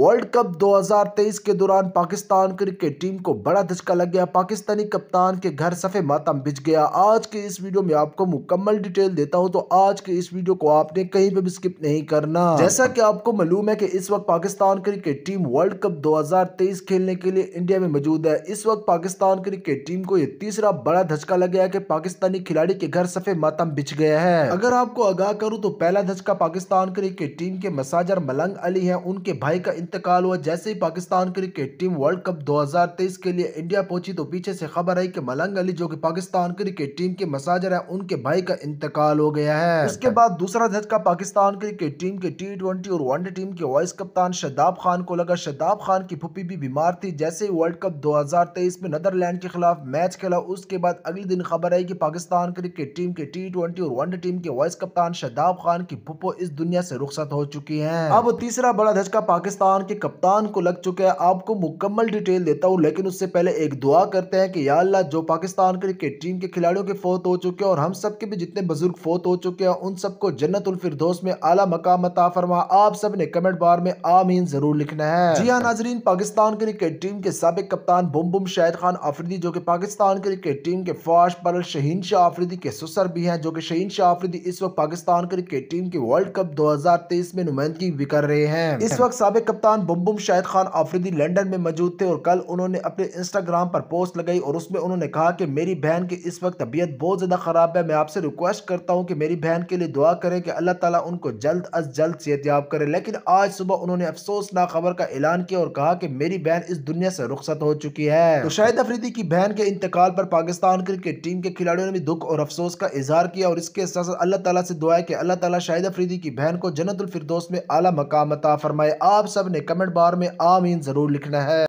world cup 2023 के दौरान Pakistan cricket team को बड़ा धचका लग गया पाकिस्तानी कप्तान के घर सफ़े मातम बिछ गया आज के इस वीडियो में आपको मुकम्मल डिटेल देता हूं तो आज के इस वीडियो को आपने कहीं पे भी स्किप नहीं करना जैसा कि आपको मालूम है कि इस वक्त Pakistan cricket team world cup 2023 खेलने के लिए इंडिया में मौजूद है इस वक्त पाकिस्तान क्रिकेट टीम को यह तीसरा बड़ा धचका लग गया की पाकिस्तानी खिलाड़ी के घर सफ़े मातम बिछ गया है अगर आपको आगाह करूँ तो पहला धचका पाकिस्तान क्रिकेट टीम के मसाजर मलंग अली है उनके भाई का इंतकाल हुआ जैसे ही Pakistan cricket team world cup 2023 के लिए इंडिया पहुंची तो पीछे से खबर आई कि मलंग अली जो कि पाकिस्तान क्रिकेट टीम के मसाजर है उनके भाई का इंतकाल हो गया है इसके बाद दूसरा धक्का पाकिस्तान क्रिकेट टीम के टी और वनडे टीम के वाइस कप्तान शदाब खान को लगा शदाब खान की फुप्पी भी बीमार थी जैसे ही वर्ल्ड कप दो में नदरलैंड के खिलाफ मैच खेला उसके बाद अगले दिन खबर आई की पाकिस्तान क्रिकेट टीम के टी और वनडे टीम के वाइस कप्तान शदाब खान की फुप्पो इस दुनिया से रुख्सत हो चुकी है अब तीसरा बड़ा धचका पाकिस्तान पाकिस्तान के कप्तान को लग चुका है आपको मुकम्मल डिटेल देता हूँ लेकिन उससे पहले एक दुआ करते हैं कि या जो पाकिस्तान क्रिकेट टीम के खिलाड़ियों के फौत हो चुके हैं और हम सब के भी जितने बुजुर्ग फौत हो चुके हैं उन सबको जन्नतफरदोस में आला मकाम फरमा आप सब ने कमेंट बार में आमीन जरूर लिखना है जी हाँ नाजरीन पाकिस्तान क्रिकेट टीम के सबक कप्तान बुम बुम शाहिद खान आफरीदी जो कि पाकिस्तान क्रिकेट टीम के फाश पर शहीन शाह आफरीदी के सुसर भी हैं जो कि शहीन शाह आफरीदी इस वक्त पाकिस्तान क्रिकेट टीम की वर्ल्ड कप 2023 में नुमाइंदगी भी कर रहे हैं इस वक्त सबक कप्तान कप्तान बुमबुम शाहिद खान आफरीदी लंदन में मौजूद थे और कल उन्होंने अपने इंस्टाग्राम पर पोस्ट लगाई और उसमें उन्होंने कहा कि मेरी बहन की इस वक्त तबीयत बहुत ज़्यादा ख़राब है मैं आपसे रिक्वेस्ट करता हूँ कि मेरी बहन के लिए दुआ करें कि अल्लाह ताला उनको जल्द अज जल्द सेहतियाब करें लेकिन आज सुबह उन्होंने अफसोसनाक खबर का ऐलान किया और कहा कि मेरी बहन इस दुनिया से रुख्सत हो चुकी है तो शाहिद अफरीदी की बहन के इंतकाल पर पाकिस्तान क्रिकेट टीम के खिलाड़ियों ने भी दुख और अफसोस का इजहार किया और इसके साथ साथ अल्लाह ताला से दुआ है कि अल्लाह ताला शाहिद अफरीदी की बहन को जन्नतफरदोस में आला मकाम अता फरमाए आप सब आपने कमेंट बार में आमीन ज़रूर लिखना है